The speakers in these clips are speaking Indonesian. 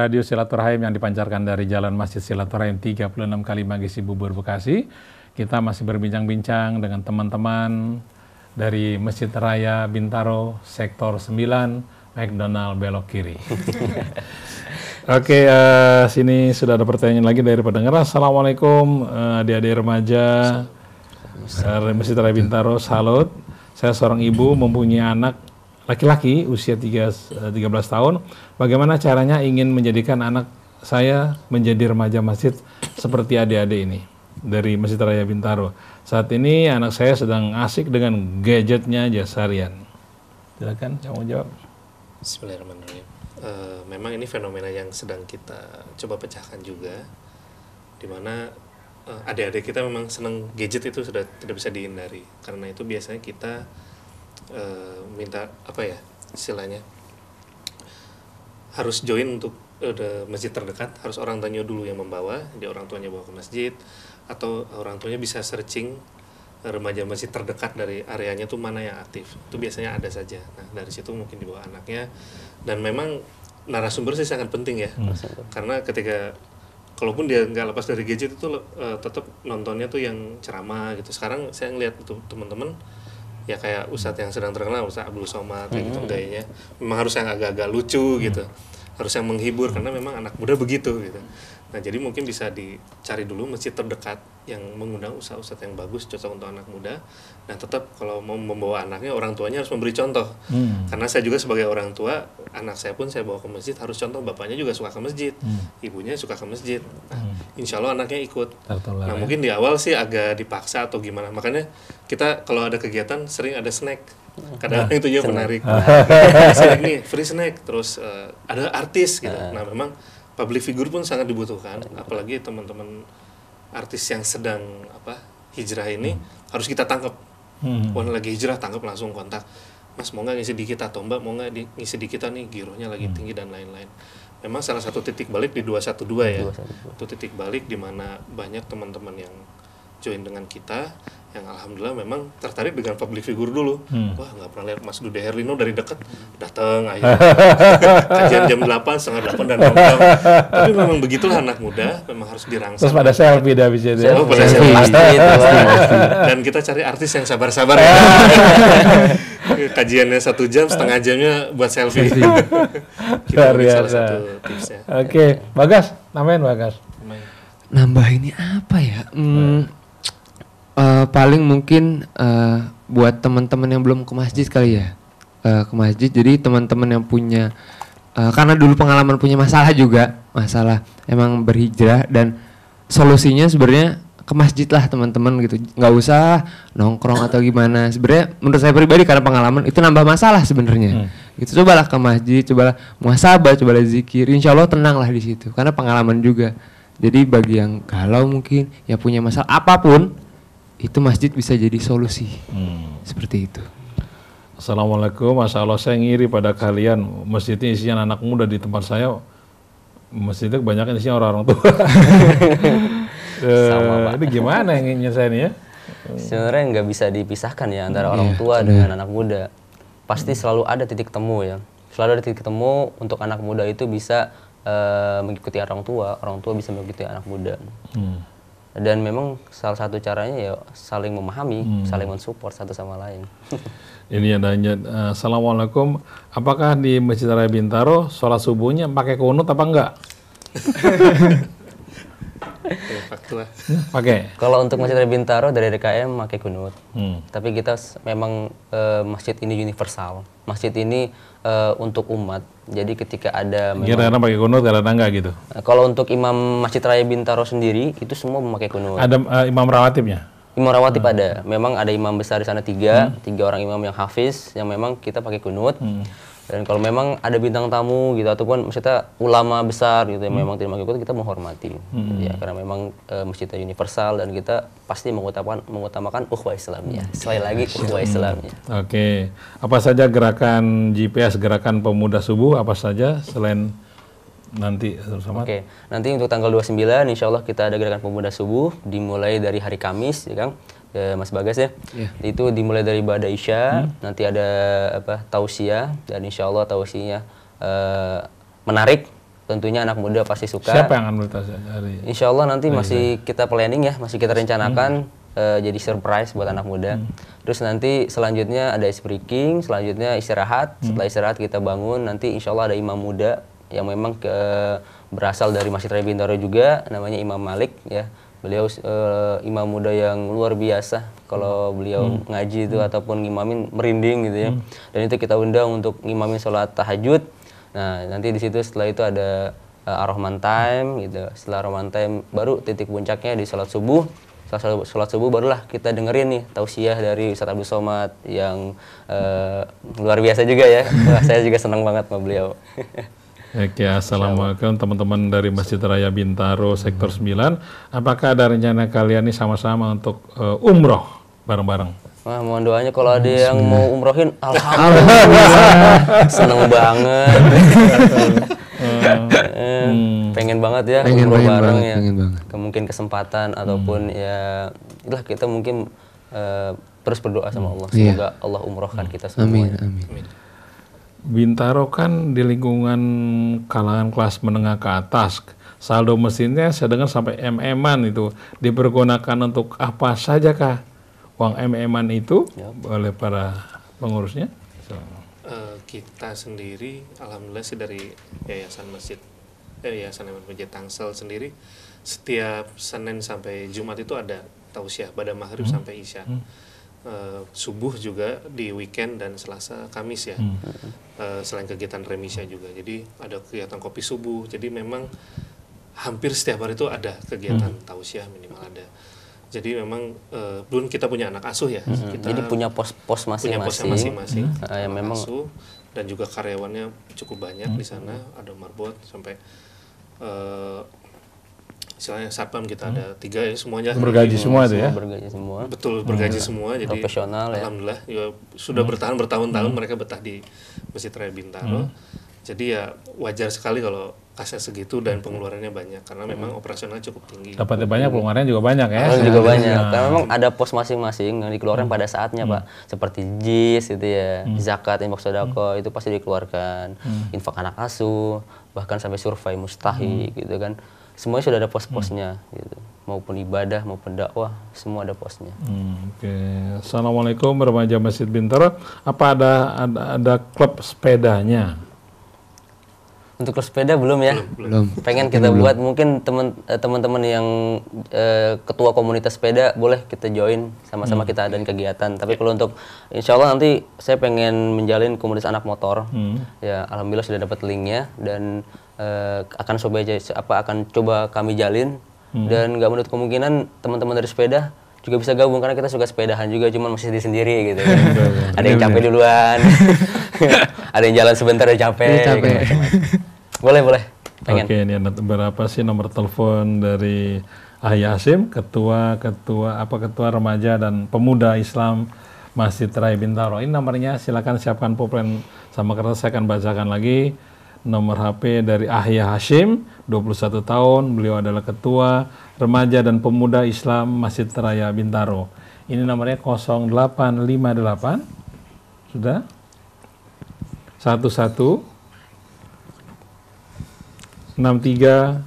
Radio Silaturahim yang dipancarkan dari Jalan Masjid Silaturahim 36 Magisi Bubur Bekasi. Kita masih berbincang-bincang dengan teman-teman dari Masjid Raya Bintaro Sektor 9 McDonald belok kiri. Oke, okay, uh, eh, sini sudah ada pertanyaan lagi dari pendengar. Assalamualaikum adik eh, adik-adik remaja dari eh, Masjid Raya Bintaro. Salut. Saya seorang ibu mempunyai anak laki-laki usia 13 eh, tahun, bagaimana caranya ingin menjadikan anak saya menjadi remaja masjid seperti adik-adik ini dari Masjid Raya Bintaro. Saat ini anak saya sedang asik dengan gadgetnya aja seharian. Silakan kamu jawab. Bismillahirrahmanirrahim. Uh, memang ini fenomena yang sedang kita coba pecahkan juga, dimana uh, eh, adik-adik kita memang senang gadget itu sudah tidak bisa dihindari. Karena itu biasanya kita uh, minta apa ya istilahnya harus join untuk uh, masjid terdekat harus orang tanya dulu yang membawa jadi orang tuanya bawa ke masjid atau orang tuanya bisa searching remaja masjid terdekat dari areanya tuh mana yang aktif itu biasanya ada saja nah dari situ mungkin dibawa anaknya dan memang narasumber sih sangat penting ya hmm. karena ketika kalaupun dia nggak lepas dari gadget itu uh, eh, tetap nontonnya tuh yang ceramah gitu sekarang saya ngeliat tuh teman-teman ya kayak ustadz yang sedang terkenal ustadz Abdul Somad kayak gitu hmm. gayanya memang harus yang agak-agak lucu gitu hmm. harus yang menghibur karena memang anak muda begitu gitu Nah, jadi mungkin bisa dicari dulu masjid terdekat yang mengundang usaha-usaha yang bagus cocok untuk anak muda. Nah, tetap kalau mau membawa anaknya orang tuanya harus memberi contoh. Hmm. Karena saya juga sebagai orang tua, anak saya pun saya bawa ke masjid harus contoh bapaknya juga suka ke masjid, hmm. ibunya suka ke masjid. Nah, hmm. insya Allah anaknya ikut. Tertular, nah, ya? mungkin di awal sih agak dipaksa atau gimana. Makanya kita kalau ada kegiatan sering ada snack kadang nah, itu juga menarik. Nah, snack nih, free snack, terus uh, ada artis gitu. Nah, nah memang public figure pun sangat dibutuhkan apalagi teman-teman artis yang sedang apa hijrah ini hmm. harus kita tangkap hmm. Wan lagi hijrah tangkap langsung kontak mas mau nggak ngisi di kita atau mbak mau nggak di, ngisi di kita nih girohnya lagi hmm. tinggi dan lain-lain memang salah satu titik balik di 212 ya 212. itu titik balik di mana banyak teman-teman yang join dengan kita yang alhamdulillah memang tertarik dengan public figure dulu. Hmm. Wah nggak pernah lihat Mas Dude Herlino dari dekat, datang akhirnya kajian jam delapan setengah delapan dan nongkrong. Tapi memang begitulah anak muda, memang harus dirangsang. Terus pada selfie dah bisa itu. Ya? Selfie pada selfie. dan kita cari artis yang sabar-sabar. ya. Kajiannya satu jam, setengah jamnya buat selfie. Luar biasa. Oke, Bagas, namain Bagas. Nambah ini apa ya? Hmm, Uh, paling mungkin uh, buat teman-teman yang belum ke masjid kali ya uh, ke masjid. Jadi teman-teman yang punya uh, karena dulu pengalaman punya masalah juga masalah emang berhijrah dan solusinya sebenarnya ke masjid lah teman-teman gitu nggak usah nongkrong atau gimana sebenarnya menurut saya pribadi karena pengalaman itu nambah masalah sebenarnya hmm. itu cobalah ke masjid cobalah muhasabah cobalah zikir insya Allah lah di situ karena pengalaman juga jadi bagi yang kalau mungkin ya punya masalah apapun itu masjid bisa jadi solusi hmm. seperti itu. Assalamualaikum, masya Allah saya ngiri pada kalian masjidnya isinya anak muda di tempat saya masjidnya kebanyakan isinya orang-orang tua. Eh, Sama, Pak. Ini gimana yang ya? Sebenarnya nggak bisa dipisahkan ya antara iya, orang tua yeah. dengan anak muda. Pasti selalu ada titik temu ya. Selalu ada titik temu untuk anak muda itu bisa uh, mengikuti orang tua, orang tua bisa mengikuti anak muda. Hmm dan memang salah satu caranya ya saling memahami, hmm. saling mensupport satu sama lain. Ini yang nanya eh, assalamualaikum. Apakah di Masjid Raya Bintaro sholat subuhnya pakai kunut apa enggak? pakai. Kalau untuk Masjid Raya Bintaro dari DKM pakai kunut. Hmm. Tapi kita memang e, masjid ini universal. Masjid ini e, untuk umat jadi ketika ada memang, kadang pakai kunut, kadang-kadang enggak gitu. Nah, kalau untuk Imam Masjid Raya Bintaro sendiri itu semua memakai kunut. Ada uh, imam rawatibnya? Imam rawatib hmm. ada. Memang ada imam besar di sana tiga, hmm. tiga orang imam yang hafiz yang memang kita pakai kunut. Hmm dan kalau memang ada bintang tamu gitu ataupun maksudnya ulama besar gitu yang hmm. memang tidak kasih kita menghormati hmm. gitu, ya karena memang e, eh, masjidnya universal dan kita pasti mengutamakan mengutamakan ukhuwah Islamnya ya, sekali ya, lagi ya. ukhuwah Islamnya oke okay. apa saja gerakan GPS gerakan pemuda subuh apa saja selain nanti sama oke okay. nanti untuk tanggal 29 insya Allah kita ada gerakan pemuda subuh dimulai dari hari Kamis ya kan? ke Mas Bagas ya. Yeah. Itu dimulai dari Bada Isya, hmm. nanti ada apa tausiah dan insya Allah tausiahnya uh, menarik. Tentunya anak muda pasti suka. Siapa yang akan tausiah hari? ini? Insya Allah nanti oh, iya. masih kita planning ya, masih kita hmm. rencanakan hmm. uh, jadi surprise buat anak muda. Hmm. Terus nanti selanjutnya ada ice breaking, selanjutnya istirahat. Hmm. Setelah istirahat kita bangun, nanti insya Allah ada imam muda yang memang ke berasal dari Masjid Raya Bintaro juga, namanya Imam Malik ya beliau uh, imam muda yang luar biasa kalau hmm. beliau hmm. ngaji itu hmm. ataupun ngimamin merinding gitu ya hmm. dan itu kita undang untuk ngimamin sholat tahajud nah nanti di situ setelah itu ada uh, eh, ar time gitu setelah ar time baru titik puncaknya di sholat subuh setelah sholat subuh barulah kita dengerin nih tausiah dari Ustaz Abdul Somad yang uh, luar biasa juga ya saya juga senang banget sama beliau Oke, Assalamualaikum teman-teman dari Masjid Raya Bintaro Sektor 9. Hmm. Apakah ada rencana kalian ini sama-sama untuk uh, umroh bareng-bareng? Wah, mohon doanya kalau ada yang mau umrohin, alhamdulillah, seneng banget. Eh, eh, hmm. Pengen banget ya pengen, umroh pengen bareng banget, ya. Pengen banget. Mungkin kesempatan hmm. ataupun ya, itulah kita mungkin uh, terus berdoa sama hmm. Allah. Semoga yeah. Allah umrohkan kita hmm. semua. Amin, amin. amin. Bintaro kan di lingkungan kalangan kelas menengah ke atas. Saldo mesinnya saya dengar sampai MM-an itu dipergunakan untuk apa saja kah? Uang MM-an itu ya. oleh para pengurusnya? So. Uh, kita sendiri alhamdulillah sih dari Yayasan Masjid eh, Yayasan Yayasan Masjid Tangsel sendiri setiap Senin sampai Jumat itu ada tausiah pada maghrib hmm. sampai isya. Hmm uh, subuh juga di weekend dan Selasa Kamis ya. Hmm. Uh, selain kegiatan remisia juga. Jadi ada kegiatan kopi subuh. Jadi memang hampir setiap hari itu ada kegiatan hmm. tausiah minimal ada. Jadi memang uh, belum kita punya anak asuh ya. Hmm. Kita Jadi punya pos-pos masing-masing. Punya posnya masing-masing. Hmm. Ah, ya, memang asuh dan juga karyawannya cukup banyak hmm. di sana. Ada marbot sampai misalnya satpam kita hmm. ada tiga ya semuanya bergaji hmm, semua itu ya bergaji semua betul bergaji hmm. semua jadi profesional ya. alhamdulillah ya, sudah hmm. bertahan bertahun-tahun hmm. mereka betah di Masjid Raya Bintaro hmm. jadi ya wajar sekali kalau aset segitu dan hmm. pengeluarannya banyak karena hmm. memang operasional cukup tinggi dapatnya banyak pengeluarannya juga banyak ya juga banyak nah. karena memang ada pos masing-masing yang dikeluarkan hmm. pada saatnya hmm. pak seperti jis itu ya hmm. zakat infak hmm. sodako hmm. itu pasti dikeluarkan hmm. infak anak asuh bahkan sampai survei mustahil hmm. gitu kan semuanya sudah ada pos-posnya hmm. gitu maupun ibadah maupun dakwah semua ada posnya. Hmm, Oke, okay. assalamualaikum remaja Masjid Bintara, Apa ada ada, ada klub sepedanya? Untuk klub sepeda belum ya? Belum. belum. Pengen kita belum. buat mungkin teman eh, teman yang eh, ketua komunitas sepeda boleh kita join sama-sama hmm. kita adain kegiatan. Tapi ya. kalau untuk insya Allah nanti saya pengen menjalin komunitas anak motor. Hmm. Ya alhamdulillah sudah dapat linknya dan uh, akan coba apa akan coba kami jalin hmm. dan nggak menutup kemungkinan teman-teman dari sepeda juga bisa gabung karena kita suka sepedahan juga cuman masih sendiri sendiri gitu kan. ada yang capek duluan ada yang jalan sebentar ada capek, ya, capek. Gitu, boleh boleh pengen oke ini ada berapa sih nomor telepon dari Asim, ketua ketua apa ketua remaja dan pemuda Islam Masjid Rai Bintaro ini nomornya silakan siapkan pulpen sama kertas saya akan bacakan lagi nomor HP dari Ahya Hashim, 21 tahun, beliau adalah ketua remaja dan pemuda Islam Masjid Raya Bintaro. Ini nomornya 0858 sudah 11 63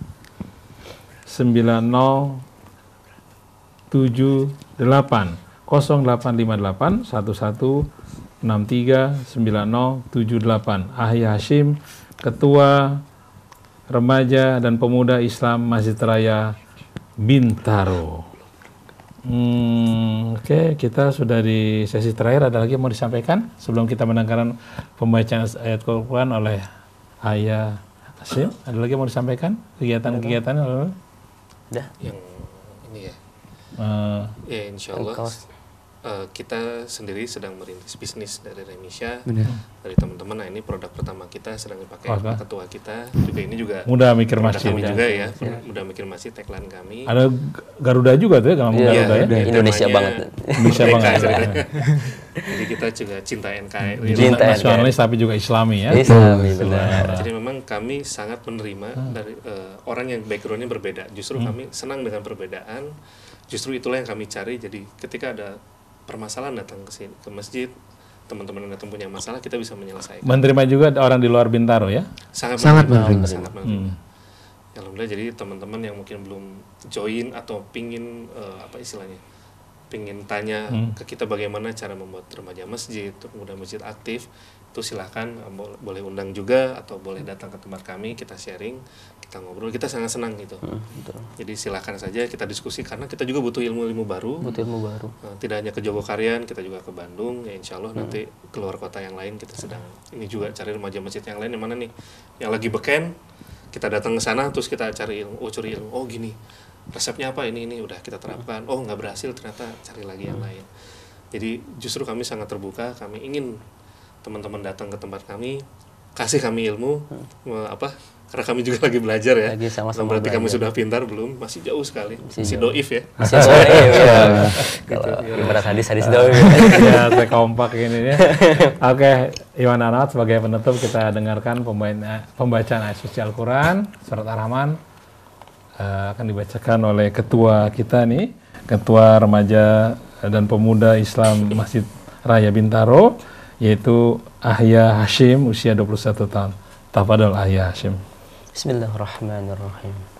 90 78 0858 11 0813-6390-78 Ahya Hashim, Ketua Remaja dan Pemuda Islam Masjid Raya Bintaro. Hmm, Oke, okay, kita sudah di sesi terakhir. Ada lagi yang mau disampaikan sebelum kita mendengarkan pembacaan ayat Quran oleh Ayah Asim? Ada lagi yang mau disampaikan? Kegiatan-kegiatan? Dah. Ya. Hmm, ini ya. Uh, ya, insya Allah uh, kita sendiri sedang merintis bisnis dari Remisha Benar. dari teman-teman nah ini produk pertama kita sedang dipakai oh, ketua kita juga ini juga muda mikir masih kami ya. juga ya iya. muda mikir masih tagline kami ada Garuda juga tuh ya kalau yeah. Garuda ya, ya Indonesia banget Indonesia banget jadi kita juga cinta NKRI cinta nasionalis tapi juga Islami ya Islami benar jadi memang kami sangat menerima ah. dari uh, orang yang backgroundnya berbeda justru hmm. kami senang dengan perbedaan justru itulah yang kami cari jadi ketika ada permasalahan datang ke sini ke masjid teman-teman yang punya masalah kita bisa menyelesaikan. Menerima juga kan orang di luar Bintaro ya? Sangat sangat menerima. Sangat menerima. Hmm. Alhamdulillah jadi teman-teman yang mungkin belum join atau pingin uh, apa istilahnya ingin tanya hmm. ke kita bagaimana cara membuat remaja masjid, pemuda masjid aktif, itu silahkan boleh undang juga atau boleh datang ke tempat kami kita sharing, kita ngobrol, kita sangat senang gitu. Hmm, Jadi silahkan saja kita diskusi karena kita juga butuh ilmu-ilmu baru. Butuh ilmu baru. Eh, tidak hanya ke Jogokarian, kita juga ke Bandung. Ya Insya Allah hmm. nanti keluar kota yang lain kita sedang ini juga cari remaja masjid yang lain yang mana nih yang lagi beken kita datang ke sana terus kita cari ilmu, oh cari ilmu, oh gini resepnya apa ini ini udah kita terapkan oh nggak berhasil ternyata cari lagi yang lain jadi justru kami sangat terbuka kami ingin teman-teman datang ke tempat kami kasih kami ilmu hmm. apa karena kami juga lagi belajar ya lagi sama -sama berarti belajar. kami sudah pintar belum masih jauh sekali masih, doif ya masih doif ya iya. gitu, iya. hadis hadis iya, doif ya sekompak ini ya oke okay, Iwan Anat sebagai penutup kita dengarkan pembacaan pembacaan ayat suci Al-Quran surat Ar-Rahman Eh, akan dibacakan oleh ketua kita nih, ketua remaja dan pemuda Islam Masjid Raya Bintaro, yaitu Ahya Hashim usia 21 tahun. Tafadol Ahya Hashim. Bismillahirrahmanirrahim.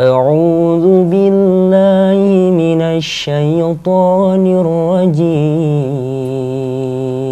أعوذ بالله من الشيطان الرجيم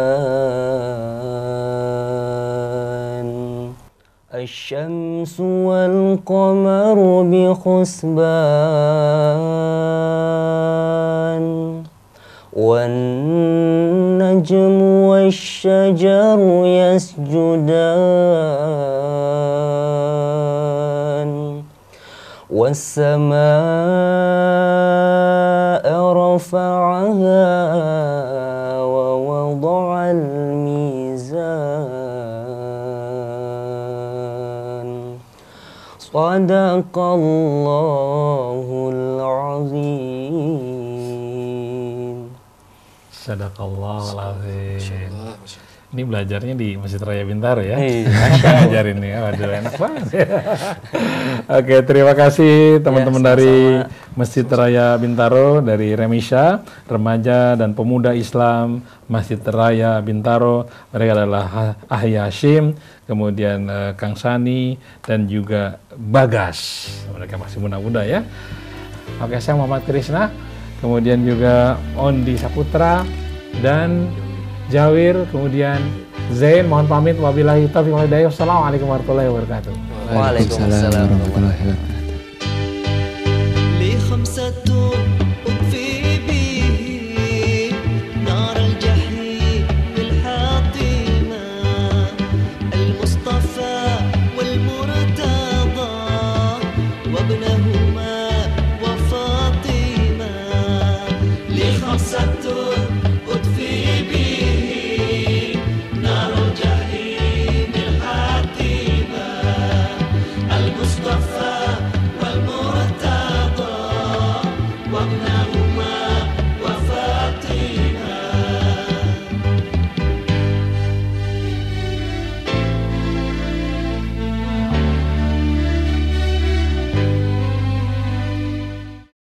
الحسبان والنجم والشجر يسجدان والسماء رفعها صدق الله العظيم صدق الله العظيم Ini belajarnya di Masjid Raya Bintaro ya. Iya. Belajar ini, ya, waduh enak banget. Oke, terima kasih teman-teman ya, dari Masjid Raya Bintaro, dari Remisha, Remaja dan Pemuda Islam Masjid Raya Bintaro. Mereka adalah Ahya Hashim, kemudian uh, Kang Sani, dan juga Bagas. Mereka masih muda-muda ya. Oke, saya Muhammad Krishna, kemudian juga Ondi Saputra, dan Jawir, kemudian Zain. Mohon pamit. Wabillahi taufiq walhidayah. Wassalamualaikum warahmatullahi wabarakatuh. Waalaikumsalam warahmatullahi wabarakatuh.